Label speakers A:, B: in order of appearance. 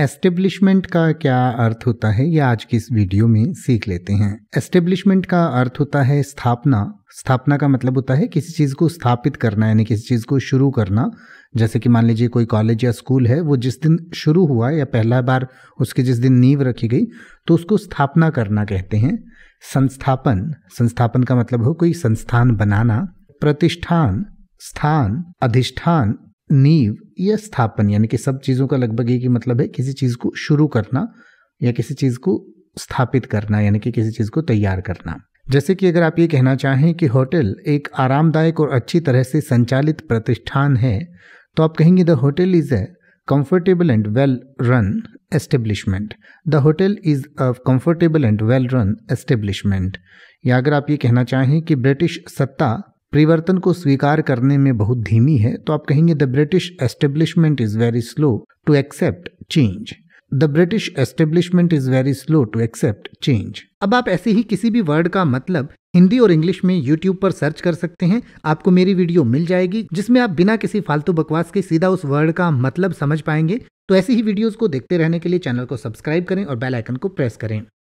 A: establishment का क्या अर्थ होता है ये आज की इस वीडियो में सीख लेते हैं एस्टेब्लिशमेंट का अर्थ होता है स्थापना स्थापना का मतलब होता है किसी चीज़ को स्थापित करना यानी किसी चीज़ को शुरू करना जैसे कि मान लीजिए कोई कॉलेज या स्कूल है वो जिस दिन शुरू हुआ या पहला बार उसकी जिस दिन नींव रखी गई तो उसको स्थापना करना कहते हैं संस्थापन संस्थापन का मतलब हो कोई संस्थान बनाना प्रतिष्ठान स्थान अधिष्ठान नींव या स्थापन यानी कि सब चीज़ों का लगभग एक ही मतलब है किसी चीज़ को शुरू करना या किसी चीज़ को स्थापित करना यानी कि किसी चीज़ को तैयार करना जैसे कि अगर आप ये कहना चाहें कि होटल एक आरामदायक और अच्छी तरह से संचालित प्रतिष्ठान है तो आप कहेंगे the hotel is a comfortable and well run establishment the hotel is a comfortable and well run establishment या अगर आप ये कहना चाहें कि ब्रिटिश सत्ता परिवर्तन को स्वीकार करने में बहुत धीमी है तो आप कहेंगे the British establishment is very slow to accept change the British establishment is very slow to accept change अब आप ऐसे ही किसी भी वर्ड का मतलब हिंदी और इंग्लिश में YouTube पर सर्च कर सकते हैं आपको मेरी वीडियो मिल जाएगी जिसमें आप बिना किसी फालतू बकवास के सीधा उस वर्ड का मतलब समझ पाएंगे तो ऐसी ही वीडियोस को देखते रहने के लिए चैनल को सब्सक्राइब करें और बेल आइकन को प्रेस करें